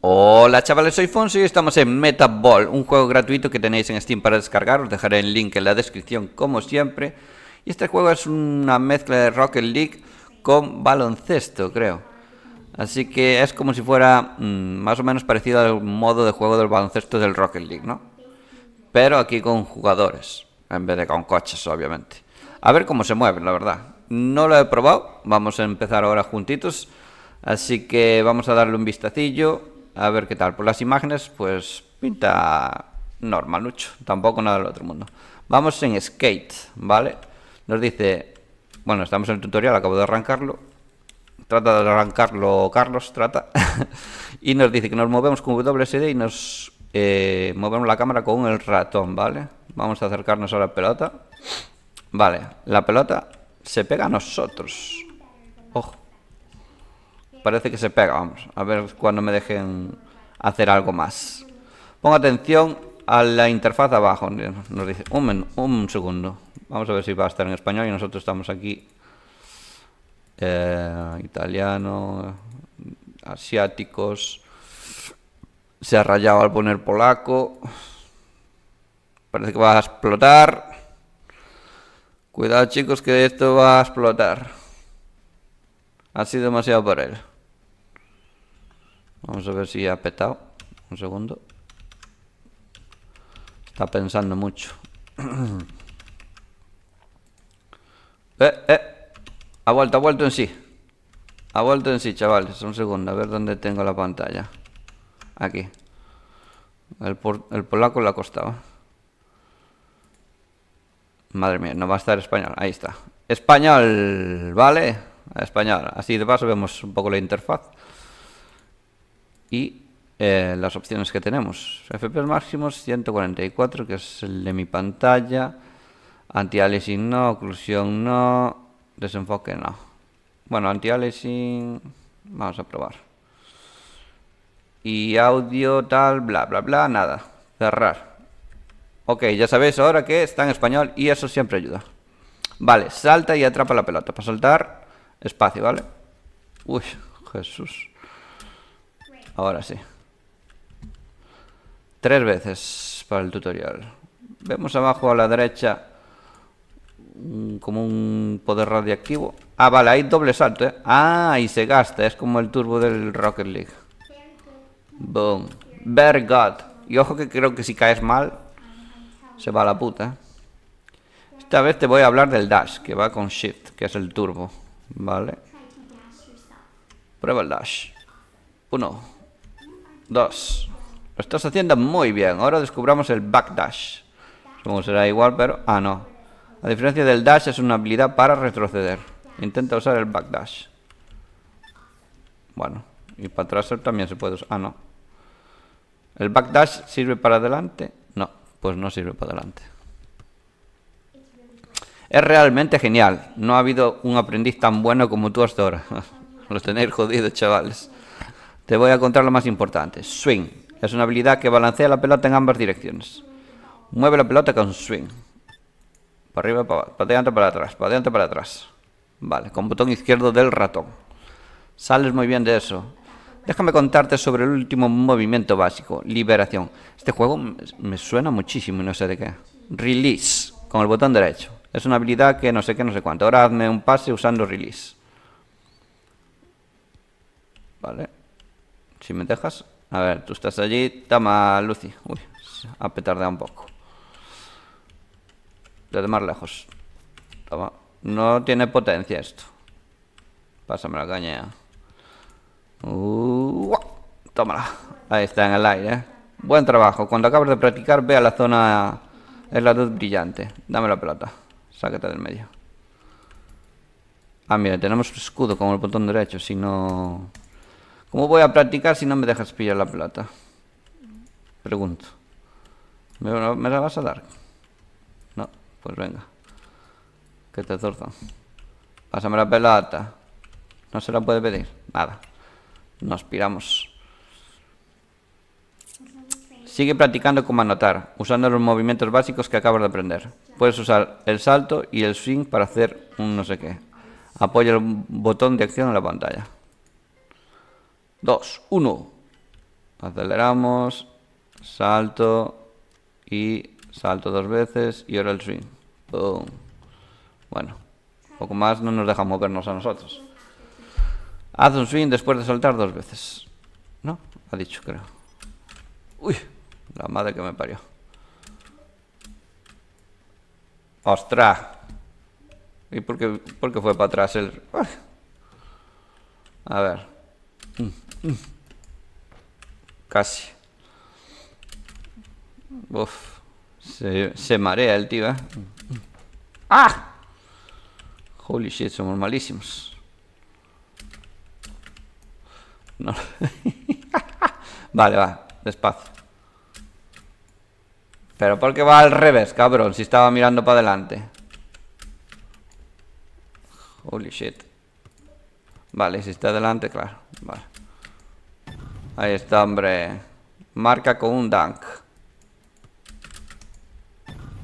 Hola chavales, soy Fonso y estamos en Metaball, un juego gratuito que tenéis en Steam para descargar, os dejaré el link en la descripción como siempre. Y este juego es una mezcla de Rocket League con baloncesto, creo. Así que es como si fuera mm, más o menos parecido al modo de juego del baloncesto del Rocket League, ¿no? Pero aquí con jugadores, en vez de con coches, obviamente. A ver cómo se mueven, la verdad. No lo he probado, vamos a empezar ahora juntitos. Así que vamos a darle un vistacillo a ver qué tal. Por las imágenes, pues pinta normal mucho. Tampoco nada del otro mundo. Vamos en Skate, ¿vale? Nos dice... Bueno, estamos en el tutorial, acabo de arrancarlo. Trata de arrancarlo, Carlos, trata. y nos dice que nos movemos con WSD y nos eh, movemos la cámara con el ratón, ¿vale? Vamos a acercarnos a la pelota. Vale, la pelota se pega a nosotros. Ojo parece que se pega, vamos. A ver cuando me dejen hacer algo más. Ponga atención a la interfaz abajo. Nos dice un, un segundo. Vamos a ver si va a estar en español y nosotros estamos aquí. Eh, italiano, asiáticos. Se ha rayado al poner polaco. Parece que va a explotar. Cuidado chicos que esto va a explotar. Ha sido demasiado por él. Vamos a ver si ha petado. Un segundo. Está pensando mucho. eh, eh. Ha vuelto, ha vuelto en sí. Ha vuelto en sí, chavales. Un segundo, a ver dónde tengo la pantalla. Aquí. El, el polaco le ha costado. Madre mía, no va a estar español. Ahí está. Español, ¿vale? español. Así de paso vemos un poco la interfaz y eh, las opciones que tenemos. FPS máximos 144, que es el de mi pantalla. Anti-aliasing no, oclusión no, desenfoque no. Bueno, anti-aliasing vamos a probar. Y audio tal, bla, bla, bla, nada. Cerrar. Ok, ya sabéis ahora que está en español y eso siempre ayuda. Vale, salta y atrapa la pelota. Para saltar espacio, ¿vale? Uy, Jesús. Ahora sí. Tres veces para el tutorial. Vemos abajo a la derecha mm, como un poder radiactivo. Ah, vale, hay doble salto, ¿eh? Ah, y se gasta, es como el turbo del Rocket League. Boom. very God. Y ojo que creo que si caes mal, se va a la puta. Esta vez te voy a hablar del dash, que va con shift, que es el turbo. Vale. Prueba el dash. Uno. Dos. Lo estás haciendo muy bien. Ahora descubramos el backdash. Supongo será igual, pero... Ah, no. A diferencia del dash es una habilidad para retroceder. Intenta usar el backdash. Bueno. Y para atrás también se puede usar. Ah, no. ¿El backdash sirve para adelante? No, pues no sirve para adelante. Es realmente genial. No ha habido un aprendiz tan bueno como tú hasta ahora. Los tenéis jodidos, chavales. Te voy a contar lo más importante. Swing. Es una habilidad que balancea la pelota en ambas direcciones. Mueve la pelota con swing. Para arriba, para, para adelante, para atrás. Para adelante, para atrás. Vale, con botón izquierdo del ratón. Sales muy bien de eso. Déjame contarte sobre el último movimiento básico, liberación. Este juego me suena muchísimo y no sé de qué. Release, con el botón derecho. Es una habilidad que no sé qué, no sé cuánto. Ahora hazme un pase usando release. Vale. Si me dejas. A ver, tú estás allí. Toma, Lucy. Uy, ha petardeado un poco. Desde más lejos. Toma. No tiene potencia esto. Pásame la caña. Uh, tómala. Ahí está, en el aire. Buen trabajo. Cuando acabes de practicar, ve a la zona... Es la luz brillante. Dame la plata. Sácate del medio. Ah, mira, tenemos escudo con el botón derecho, si no... ¿Cómo voy a practicar si no me dejas pillar la plata? Pregunto. ¿Me, la vas a dar? No, pues venga. Que te torzo. Pásame la pelota. No se la puede pedir. Nada. Nos piramos. Sigue practicando como anotar, usando los movimientos básicos que acabas de aprender. Puedes usar el salto y el swing para hacer un no sé qué. Apoya el botón de acción en la pantalla. Dos. Uno. Aceleramos, salto y salto dos veces y ahora el swing. Bueno, poco más no nos deja movernos a nosotros. Haz un swing después de saltar dos veces. ¿No? Ha dicho, creo. Uy, la madre que me parió. ¡Ostras! ¿Y por qué, fue para atrás el...? ¡Ah! A ver. Casi. Uf. Se, se marea el tío, ¿eh? ¡Ah! Holy shit, somos malísimos. vale, va, despacio. Pero porque va al revés, cabrón Si estaba mirando para adelante Holy shit Vale, si está adelante, claro Vale Ahí está, hombre Marca con un dunk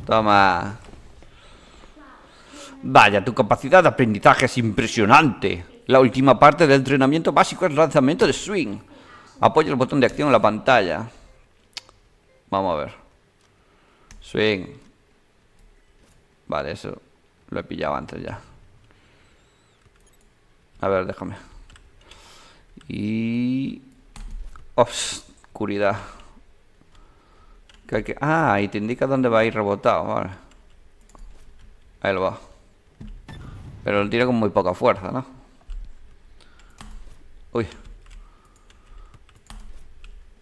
Toma Vaya, tu capacidad de aprendizaje es impresionante La última parte del entrenamiento básico es lanzamiento de swing Apoya el botón de acción en la pantalla Vamos a ver Swing. Vale, eso lo he pillado antes ya. A ver, déjame. Y... Oscuridad Que hay que... Ah, y te indica dónde va a ir rebotado, vale. Ahí lo va. Pero lo tira con muy poca fuerza, ¿no? Uy.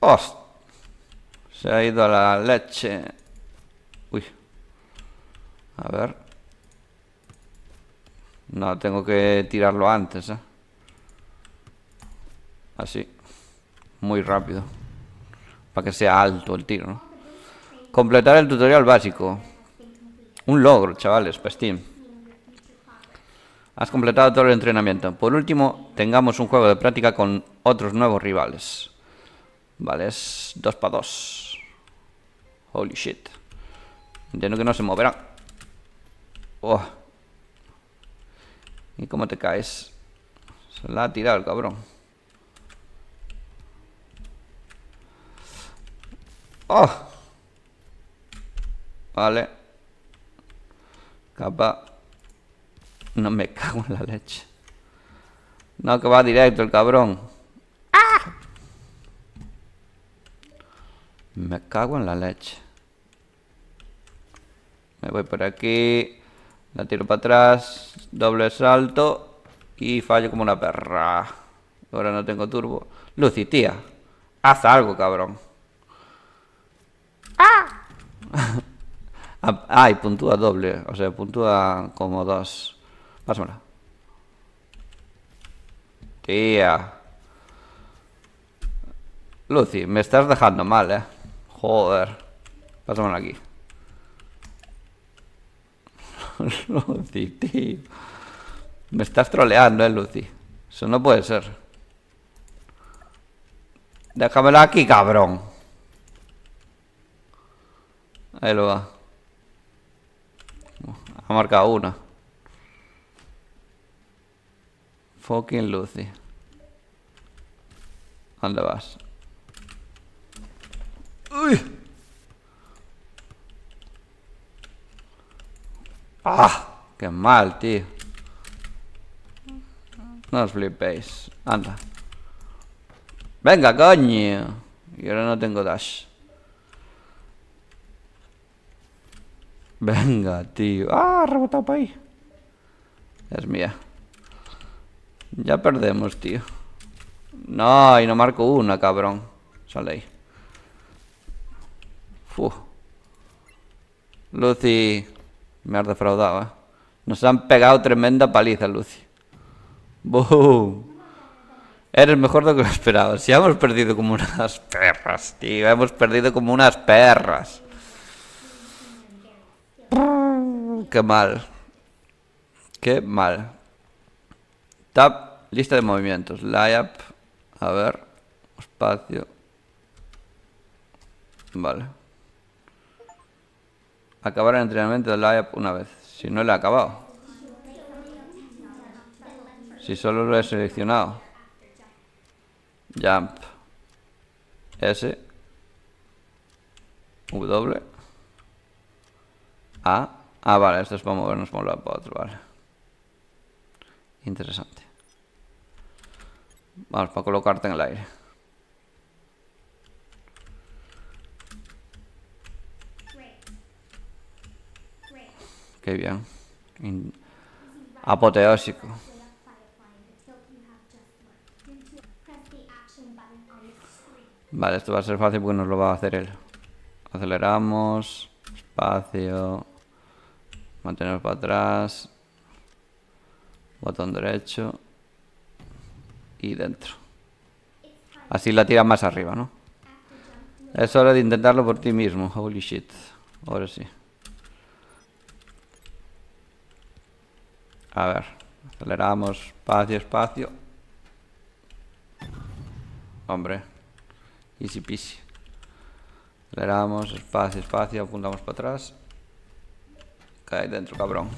¡Ost! Se ha ido a la leche. Uy. A ver. No, tengo que tirarlo antes, ¿eh? Así. Muy rápido. Para que sea alto el tiro, ¿no? Completar el tutorial básico. Un logro, chavales, pestín. Has completado todo el entrenamiento. Por último, tengamos un juego de práctica con otros nuevos rivales. Vale, es 2 para 2. Holy shit. Entiendo que no se moverá. Oh. ¿Y cómo te caes? Se la ha tirado el cabrón. ¡Oh! Vale. Capa. No me cago en la leche. No, que va directo el cabrón. ¡Ah! Me cago en la leche. Me voy por aquí. La tiro para atrás. Doble salto. Y fallo como una perra. Ahora no tengo turbo. Lucy, tía. Haz algo, cabrón. ¡Ah! ah, ah puntúa doble. O sea, puntúa como dos. Pásamela. Tía. Lucy, me estás dejando mal, eh. Joder. Pásamela aquí. Lucy, tío. Me estás troleando, eh, Lucy. Eso no puede ser. Déjamelo aquí, cabrón. Ahí lo va. Ha marcado una. Fucking Lucy. ¿Dónde vas? ¡Uy! ¡Ah! ¡Qué mal, tío! No os flipéis. Anda. ¡Venga, coño! Y ahora no tengo dash. Venga, tío. ¡Ah! Rebotado para ahí. Es mía. Ya perdemos, tío. No, y no marco una, cabrón. Sale ahí. Fu. Lucy. Me has defraudado, ¿eh? Nos han pegado tremenda paliza, Lucy. ¡Boom! Eres mejor de lo que esperaba. Si hemos perdido como unas perras, tío. Hemos perdido como unas perras. Qué mal. Qué mal. Tap, lista de movimientos. Layup. A ver. Espacio. Vale acabar el entrenamiento del la IAP una vez, si no le ha acabado. Si solo lo he seleccionado. Jump. S. W. A. Ah, vale, esto es para movernos por un lado para otro, vale. Interesante. Vamos, para colocarte en el aire. Qué bien. Apoteósico. Vale, esto va a ser fácil porque nos lo va a hacer él. Aceleramos. Espacio. Mantenemos para atrás. Botón derecho. Y dentro. Así la tira más arriba, ¿no? Es hora de intentarlo por ti mismo. Holy shit. Ahora sí. A ver, aceleramos espacio, espacio. Hombre, easy peasy. Aceleramos, espacio, espacio, apuntamos para atrás. Cae dentro, cabrón.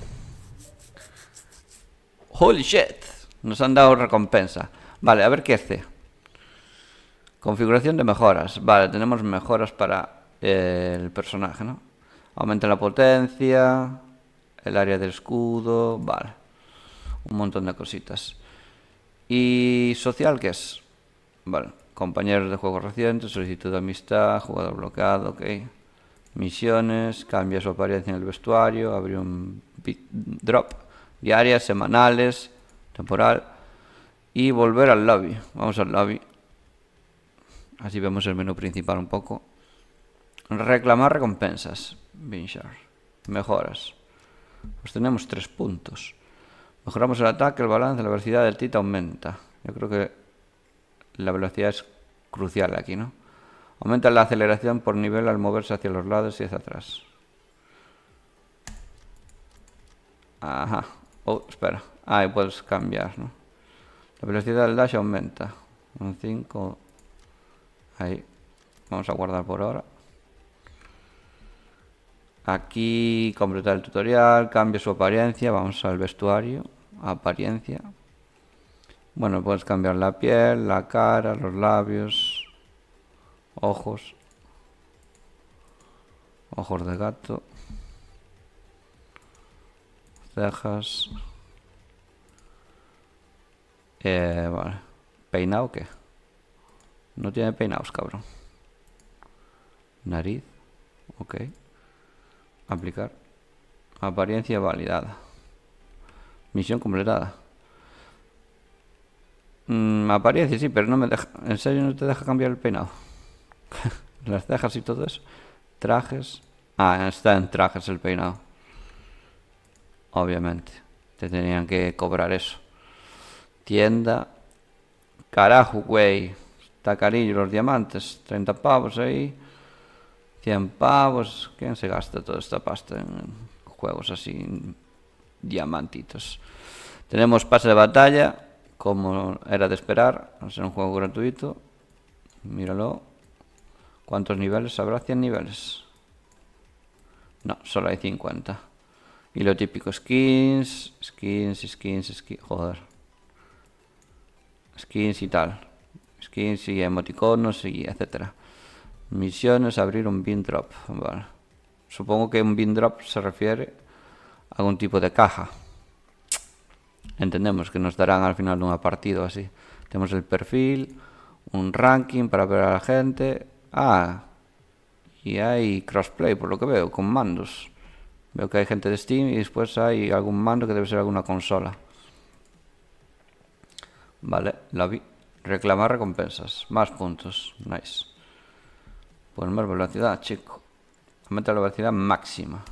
Holy shit, nos han dado recompensa. Vale, a ver qué hace. Configuración de mejoras. Vale, tenemos mejoras para eh, el personaje, ¿no? Aumenta la potencia, el área del escudo, vale un montón de cositas. ¿Y social qué es? Vale, compañeros de juego recientes, solicitud de amistad, jugador bloqueado, ok. Misiones, cambia su apariencia en el vestuario, abrir un drop, diarias, semanales, temporal. Y volver al lobby. Vamos al lobby. Así vemos el menú principal un poco. Reclamar recompensas. Binchar. Mejoras. Pues tenemos tres puntos. Mejoramos el ataque, el balance, la velocidad del tita aumenta. Yo creo que la velocidad es crucial aquí, ¿no? Aumenta la aceleración por nivel al moverse hacia los lados y hacia atrás. Ajá. Oh, espera. Ahí puedes cambiar, ¿no? La velocidad del dash aumenta. Un 5. Ahí. Vamos a guardar por ahora. Aquí completar el tutorial, cambia su apariencia, vamos al vestuario apariencia. Bueno, puedes cambiar la piel, la cara, los labios, ojos, ojos de gato, cejas, eh, vale. ¿Peinado qué? No tiene peinados, cabrón. Nariz. Ok. Aplicar. Apariencia validada. Misión completada. Mm, apariencia, sí, pero no me deja... ¿En serio no te deja cambiar el peinado? Las cejas y todo eso. Trajes. Ah, está en trajes el peinado. Obviamente. Te tenían que cobrar eso. Tienda. Carajo, güey. Está los diamantes. 30 pavos ahí. 100 pavos. ¿Quién se gasta toda esta pasta en juegos así diamantitos. Tenemos pase de batalla, como era de esperar, a ser un juego gratuito. Míralo. ¿Cuántos niveles? ¿Habrá 100 niveles? No, solo hay 50. Y lo típico, skins, skins, skins, skins, joder. Skins y tal. Skins y emoticonos y etcétera. Misiones, abrir un bin drop, Supongo que un bin drop se refiere algún tipo de caja. Entendemos que nos darán al final de una partida así. Tenemos el perfil, un ranking para ver a la gente. Ah, y hay crossplay por lo que veo, con mandos. Veo que hay gente de Steam y después hay algún mando que debe ser alguna consola. Vale, la vi. Reclamar recompensas. Más puntos. Nice. Pues más velocidad, chico. Aumenta la velocidad máxima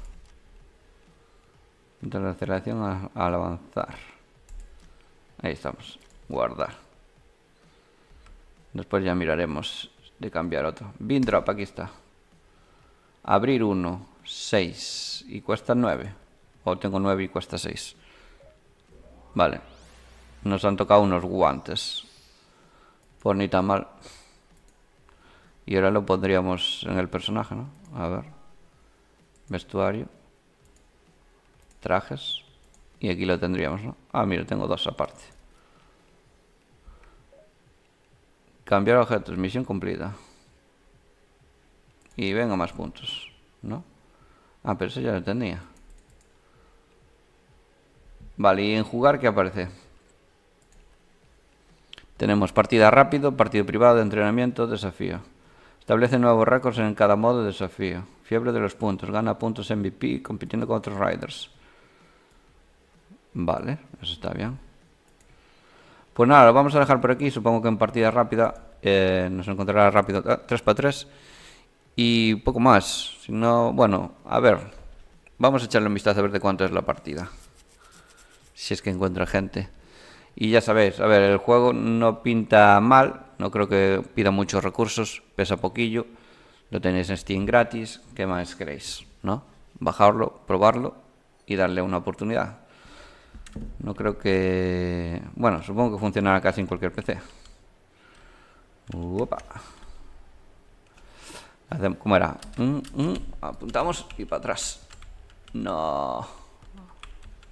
de la aceleración al, avanzar. Ahí estamos. Guardar. Después ya miraremos de cambiar otro. Bindrop, aquí está. Abrir uno, 6 y cuesta nueve. O tengo nueve y cuesta seis. Vale. Nos han tocado unos guantes. Por pues ni tan mal. Y ahora lo pondríamos en el personaje, ¿no? A ver. Vestuario. Trajes. Y aquí lo tendríamos, ¿no? Ah, mira, tengo dos aparte. Cambiar objetos, misión cumplida. Y venga más puntos, ¿no? Ah, pero eso ya lo tenía. Vale, ¿y en jugar qué aparece? Tenemos partida rápido, partido privado, entrenamiento, desafío. Establece nuevos récords en cada modo de desafío. Fiebre de los puntos, gana puntos MVP compitiendo con otros riders. Vale, eso está bien. Pues nada, lo vamos a dejar por aquí. Supongo que en partida rápida eh, nos encontrará rápido 3 ah, tres 3 Y poco más. Si no, bueno, a ver. Vamos a echarle un vistazo a ver de cuánto es la partida. Si es que encuentra gente. Y ya sabéis, a ver, el juego no pinta mal. No creo que pida muchos recursos. Pesa poquillo. Lo tenéis en Steam gratis. ¿Qué más queréis? ¿No? Bajarlo, probarlo y darle una oportunidad. No creo que... Bueno, supongo que funcionará casi en cualquier PC. Opa. ¿Cómo era? Mm, mm, apuntamos y para atrás. No.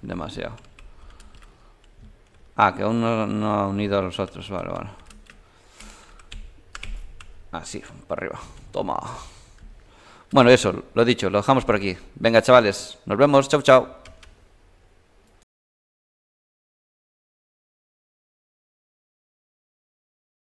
Demasiado. Ah, que aún no, ha unido a los otros. Vale, vale. Así, para arriba. Toma. Bueno, eso, lo he dicho, lo dejamos por aquí. Venga, chavales, nos vemos. Chau, chau.